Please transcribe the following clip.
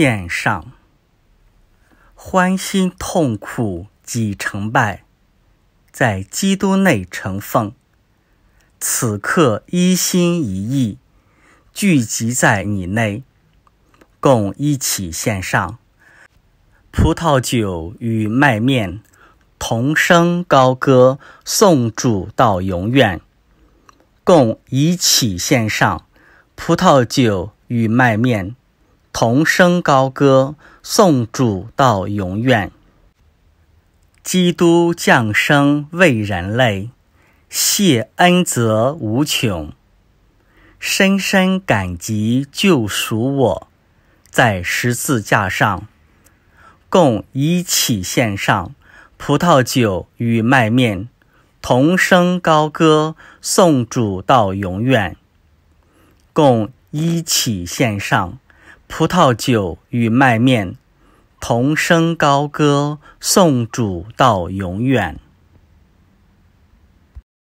献上，欢欣痛苦及成败，在基督内成奉。此刻一心一意聚集在你内，共一起献上葡萄酒与麦面，同声高歌颂主到永远，共一起献上葡萄酒与麦面。同声高歌，颂主到永远。基督降生为人类，谢恩泽无穷，深深感激救赎我，在十字架上。共一起献上葡萄酒与麦面，同声高歌，颂主到永远。共一起献上。葡萄酒与麦面，同声高歌，颂主到永远。